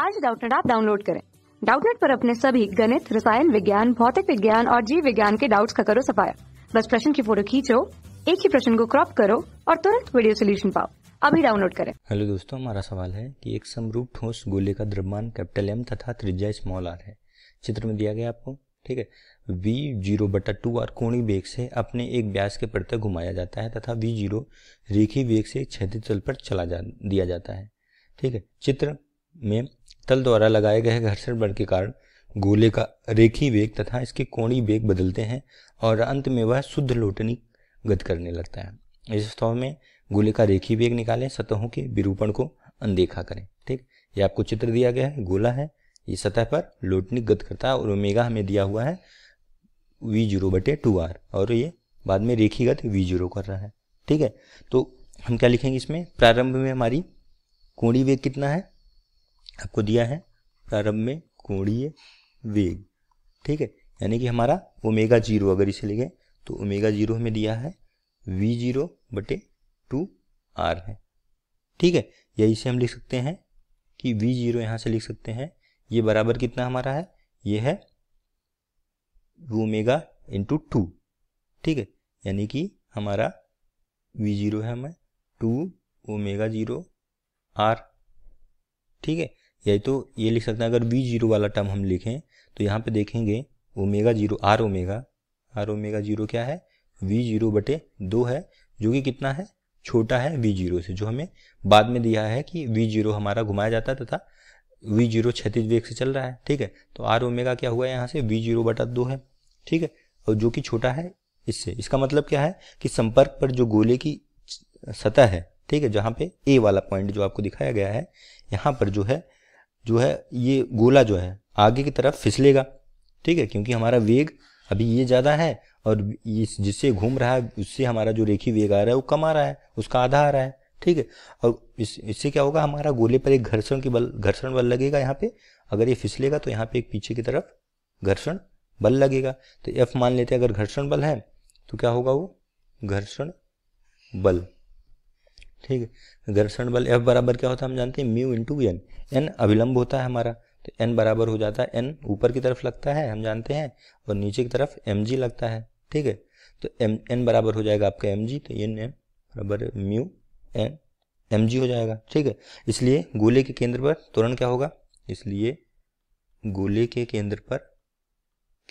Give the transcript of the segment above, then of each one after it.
आज डाउटनेट आप डाउनलोड करें डाउटनेट पर अपने सभी गणित रसायन विज्ञान भौतिक विज्ञान और जीव विज्ञान के डाउट्स का करो सफाया बस प्रश्न की फोटो खींचो एक ही प्रश्न को क्रॉप करो और तुरंत वीडियो सोल्यूशन पाओ अभी डाउनलोड करें हेलो दोस्तों हमारा सवाल है कि एक समरूप ठोस गोले का द्रव्यमान कैपिटल एम तथा त्रिज्या स्मॉल आर है चित्र में दिया गया आपको ठीक है वी जीरो बटा टू आर कोणी वेग से अपने एक व्यास के पर तक घुमाया जाता है तथा वी जीरो रेखी वेग से एक क्षैतिज तल पर चला जा दिया जाता है ठीक है चित्र में तल द्वारा लगाए गए घर्षण बल के कारण गोले का रेखी वेग तथा इसके कोणी वेग बदलते हैं और अंत में वह शुद्ध लोटनी गत करने लगता है इस स्तव में गोले का रेखी वेग निकालें सतहों के विरूपण को अनदेखा करें ठीक ये आपको चित्र दिया गया है गोला है ये सतह पर लोटनी गत करता है और ओमेगा हमें दिया हुआ है वी जीरो बटे टू आर और ये बाद में रेखीगत वी जीरो कर रहा है ठीक है तो हम क्या लिखेंगे इसमें प्रारंभ में हमारी कोणी वेग कितना है आपको दिया है प्रारंभ में कोणीय वेग ठीक है यानी कि हमारा ओमेगा जीरो अगर इसे लिखें तो ओमेगा जीरो हमें दिया है वी जीरो बटे टू आर है ठीक है यही से हम लिख सकते हैं कि वी जीरो यहाँ से लिख सकते हैं ये बराबर कितना हमारा है ये है ओमेगा इंटू टू ठीक है यानी कि हमारा वी जीरो है हमें टू ओमेगा जीरो आर ठीक है या तो ये लिख सकते हैं अगर वी जीरो वाला टर्म हम लिखें तो यहाँ पे देखेंगे omega zero R omega R omega zero क्या है वी जीरो बटे दो है जो कि कितना है छोटा है वी जीरो से जो हमें बाद में दिया है कि वी जीरो हमारा घुमाया जाता है तथा वी जीरो क्षतिज वेग से चल रहा है ठीक है तो आर ओमेगा क्या हुआ है यहाँ से वी जीरो बटा दो है ठीक है और जो कि छोटा है इससे इसका मतलब क्या है कि संपर्क पर जो गोले की सतह है ठीक है जहाँ पे ए वाला पॉइंट जो आपको दिखाया गया है यहाँ पर जो है जो है ये गोला जो है आगे की तरफ फिसलेगा ठीक है क्योंकि हमारा वेग अभी ये ज़्यादा है और जिससे घूम रहा है उससे हमारा जो रेखी वेग आ रहा है वो कम आ रहा है उसका आधा आ रहा है ठीक है और इस इससे क्या होगा हमारा गोले पर एक घर्षण की बल घर्षण बल लगेगा यहाँ पे अगर ये फिसलेगा तो यहाँ पे एक पीछे की तरफ घर्षण बल लगेगा तो एफ मान लेते हैं अगर घर्षण बल है तो क्या होगा वो घर्षण बल ठीक है घर्षण बल एफ बराबर क्या होता है हम जानते हैं म्यू इंटू एन एन अविलंब होता है हमारा तो एन बराबर हो जाता है एन ऊपर की तरफ लगता है हम जानते हैं और नीचे की तरफ एम जी लगता है ठीक है तो एम एन बराबर हो जाएगा आपका एम जी तो एन एम बराबर म्यू एन एम जी हो जाएगा ठीक है इसलिए गोले के केंद्र पर त्वरण क्या होगा इसलिए गोले के केंद्र पर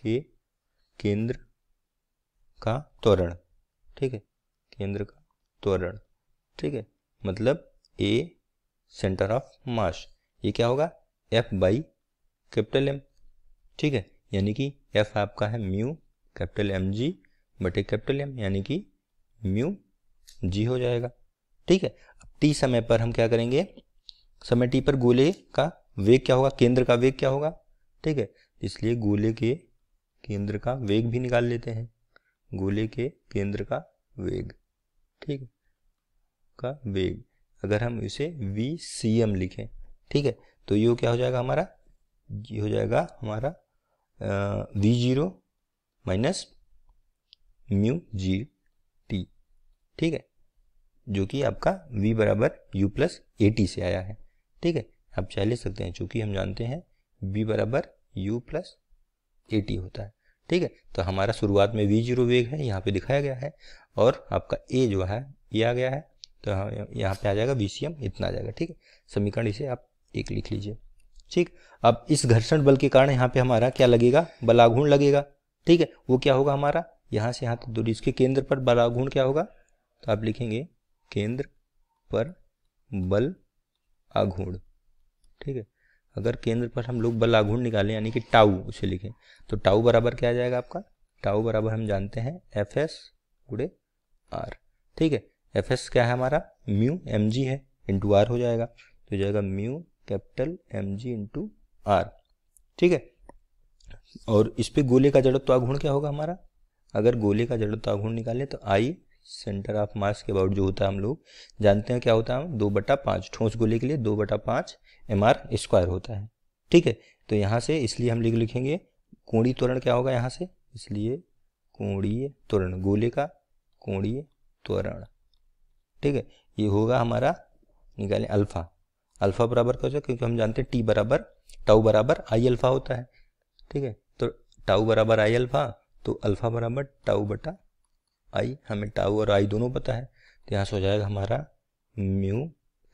के केंद्र का त्वरण ठीक है केंद्र का त्वरण ठीक है मतलब ए सेंटर ऑफ मास ये क्या होगा एफ बाई कैपिटल एम ठीक है यानी कि एफ आपका है म्यू कैपिटल एम जी बटे कैपिटल एम यानी कि म्यू जी हो जाएगा ठीक है अब टी समय पर हम क्या करेंगे समय टी पर गोले का वेग क्या होगा केंद्र का वेग क्या होगा ठीक है इसलिए गोले के केंद्र का वेग भी निकाल लेते हैं गोले के केंद्र का वेग ठीक है का वेग अगर हम इसे वी सी एम लिखें ठीक है तो यू क्या हो जाएगा हमारा ये हो जाएगा हमारा V zero minus mu G T ठीक है जो कि आपका v बराबर यू प्लस ए टी से आया है ठीक है आप चाह ले सकते हैं चूंकि हम जानते हैं v बराबर यू प्लस ए टी होता है ठीक है तो हमारा शुरुआत में v जीरो वेग है यहाँ पे दिखाया गया है और आपका a जो है ये आ गया है तो हाँ, यहाँ पे आ जाएगा बीसीएम इतना आ जाएगा ठीक है समीकरण इसे आप एक लिख लीजिए ठीक अब इस घर्षण बल के कारण यहाँ पे हमारा क्या लगेगा बलाघूर्ण लगेगा ठीक है वो क्या होगा हमारा यहाँ से यहाँ तक दूरी इसके केंद्र पर बलाघूर्ण क्या होगा तो आप लिखेंगे केंद्र पर बल आघूर्ण ठीक है अगर केंद्र पर हम लोग बल आघूर्ण निकालें यानी कि टाऊ उसे लिखें तो टाऊ बराबर क्या आ जाएगा आपका टाऊ बराबर हम जानते हैं एफ एस गुड़े आर ठीक है एफ एस क्या है हमारा म्यू एम जी है इंटू आर हो जाएगा तो हो जाएगा mu capital M G into R ठीक है और इस पर गोले का जड़त्व आघूर्ण क्या होगा हमारा अगर गोले का जड़त्व आघूर्ण निकालें तो आई सेंटर ऑफ मास के अबाउट जो होता है हम लोग जानते हैं क्या होता है दो बटा पाँच ठोस गोले के लिए दो बटा पाँच एम आर स्क्वायर होता है ठीक है तो यहाँ से इसलिए हम लिखेंगे कोणीय त्वरण क्या होगा यहाँ से इसलिए कोणीय त्वरण गोले का कोणीय त्वरण ठीक है ये होगा हमारा निकालें अल्फ़ा अल्फ़ा बराबर क्या हो जाएगा क्योंकि हम जानते हैं टी बराबर टाउ बराबर आई अल्फ़ा होता है ठीक है तो टाउ बराबर आई अल्फ़ा तो अल्फ़ा बराबर टाउ बटा आई हमें टाउ और आई दोनों पता है तो यहाँ से हो जाएगा हमारा mu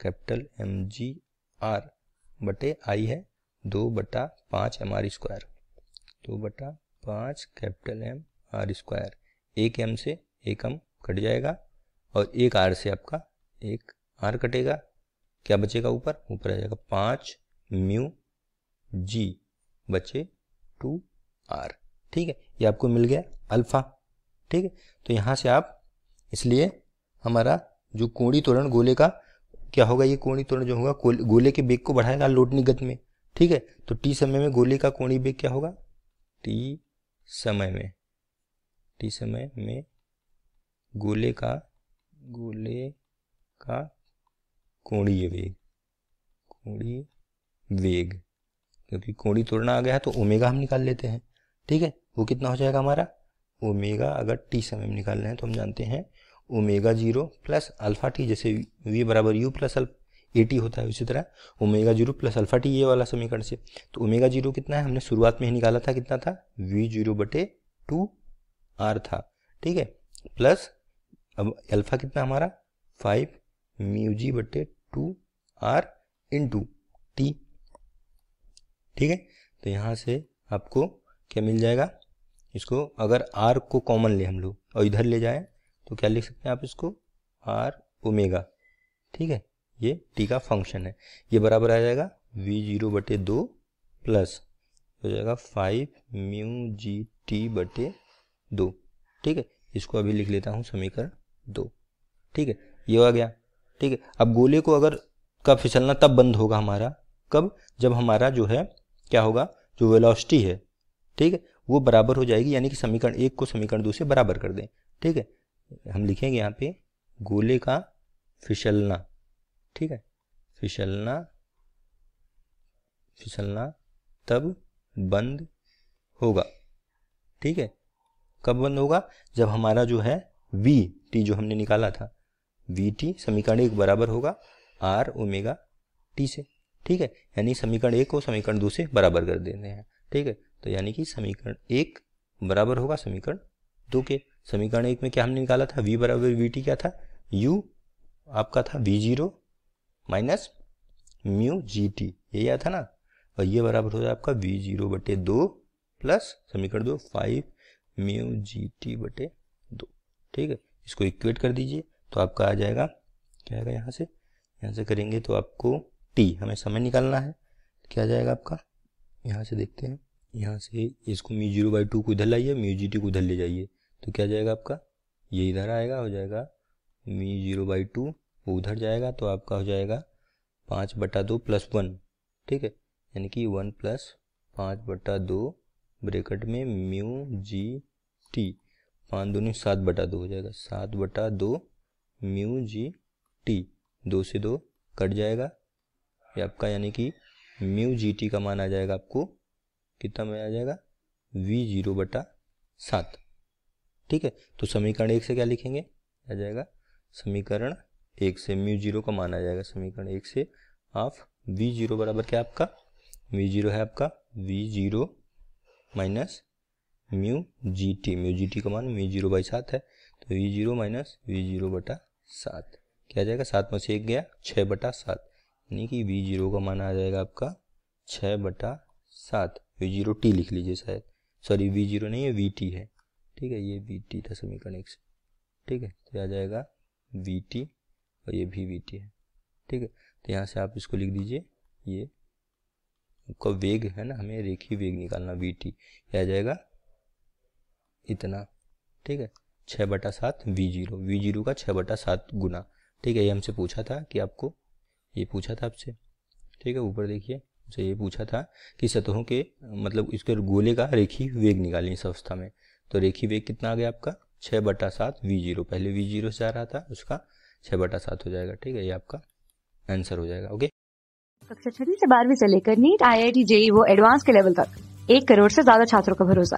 capital M G R बटे आई है दो बटा पाँच एम आर स्क्वायर दो बटा पाँच कैपिटल एम आर स्क्वायर एक एम से एक एम कट जाएगा और एक आर से आपका एक आर कटेगा क्या बचेगा ऊपर ऊपर आ जाएगा पांच म्यू जी बचे टू आर ठीक है ये आपको मिल गया अल्फा ठीक है तो यहां से आप इसलिए हमारा जो कोणी तोरण गोले का क्या होगा ये कोणी तोरण जो होगा गोले के बेग को बढ़ाएगा लोटनी गत में ठीक है तो टी समय में गोले का कोणी बेग क्या होगा टी समय में टी समय में गोले का गोले का कोणीय वेग कोणीय वेग क्योंकि कोणी तोड़ना आ गया है तो ओमेगा हम निकाल लेते हैं ठीक है वो कितना हो जाएगा हमारा ओमेगा अगर टी समय में निकाल रहे हैं तो हम जानते हैं omega zero plus alpha T जैसे वी बराबर यू प्लस ए टी होता है उसी तरह omega zero plus alpha T ये वाला समीकरण से तो ओमेगा जीरो कितना है हमने शुरुआत में ही निकाला था कितना था वी जीरो बटे टू आर था ठीक है प्लस अब अल्फ़ा कितना हमारा फाइव म्यू जी बटे two R into T ठीक है तो यहाँ से आपको क्या मिल जाएगा इसको अगर आर को कॉमन ले हम लोग और इधर ले जाए तो क्या लिख सकते हैं आप इसको आर ओमेगा ठीक है ये टी का फंक्शन है ये बराबर आ जाएगा वी जीरो बटे दो प्लस हो जाएगा फाइव म्यू जी टी बटे दो ठीक है इसको अभी लिख लेता हूँ समीकरण दो ठीक है ये आ गया ठीक है अब गोले को अगर कब फिसलना तब बंद होगा हमारा कब जब हमारा जो है क्या होगा जो वेलोसिटी है ठीक है वो बराबर हो जाएगी यानी कि समीकरण एक को समीकरण दो से बराबर कर दें ठीक है हम लिखेंगे यहाँ पे गोले का फिसलना ठीक है फिसलना फिसलना तब बंद होगा ठीक है कब बंद होगा जब हमारा जो है वी टी जो हमने निकाला था वी टी समीकरण एक बराबर होगा आर ओमेगा टी से ठीक है यानी समीकरण एक और समीकरण दो से बराबर कर देते हैं ठीक है तो यानी कि समीकरण एक बराबर होगा समीकरण दो के समीकरण एक में क्या हमने निकाला था वी बराबर वी टी क्या था यू आपका था V zero minus mu G T यही आया था ना और ये बराबर हो जाए आपका वी जीरो बटे दो प्लस समीकरण दो फाइव म्यू जी टी बटे ठीक है इसको इक्वेट कर दीजिए तो आपका आ जाएगा क्या आएगा यहाँ से यहाँ से करेंगे तो आपको टी हमें समय निकालना है क्या आ जाएगा आपका यहाँ से देखते हैं यहाँ से इसको म्यू जीरो बाई टू को इधर लाइए म्यू जी टी को उधर ले जाइए तो क्या जाएगा आपका ये इधर आएगा हो जाएगा म्यू जीरो बाई टू वो उधर जाएगा तो आपका हो जाएगा पाँच बटा दो प्लस वन ठीक है यानी कि वन प्लस पाँच बटा दो ब्रेकेट में म्यू जी टी पाँच दूनी सात बटा दो हो जाएगा सात बटा दो म्यू जी टी दो से दो कट जाएगा ये आपका यानी कि म्यू जी टी का मान आ जाएगा आपको कितना में आ जाएगा वी जीरो बटा सात ठीक है तो समीकरण एक से क्या लिखेंगे आ जाएगा समीकरण एक से म्यू जीरो का मान आ जाएगा समीकरण एक से ऑफ वी जीरो बराबर क्या आपका वी जीरो है आपका V zero minus mu G T mu G T का मान म्यू जीरो बाई सात है तो V zero minus V zero बटा सात क्या जाएगा सात में से एक गया छः बटा सात यानी कि वी जीरो का मान आ जाएगा आपका छः बटा सात वी जीरो टी लिख लीजिए शायद सॉरी वी जीरो नहीं है वी टी है ठीक है ये वी टी था समीकरण एक से ठीक है तो आ जाएगा वी टी और ये भी वी टी है ठीक है तो यहाँ से आप इसको लिख दीजिए ये आपका वेग है ना हमें रेखी वेग निकालना वी टी आ जाएगा इतना ठीक है छः बटा सात वी जीरो वी जीरो का छः बटा सात गुना ठीक है ये हमसे पूछा था कि आपको ये पूछा था आपसे ठीक है ऊपर देखिए हमसे ये पूछा था कि सतहों के मतलब इसके गोले का रेखी वेग निकालें इस अवस्था में तो रेखी वेग कितना आ गया आपका छः बटा सात वी जीरो पहले वी जीरो से जा रहा था उसका छः बटा सात हो जाएगा ठीक है ये आपका आंसर हो जाएगा ओके कक्षा छठी से बारहवीं से लेकर NEET I I T JEE वो एडवांस के लेवल तक एक करोड़ से ज्यादा छात्रों का भरोसा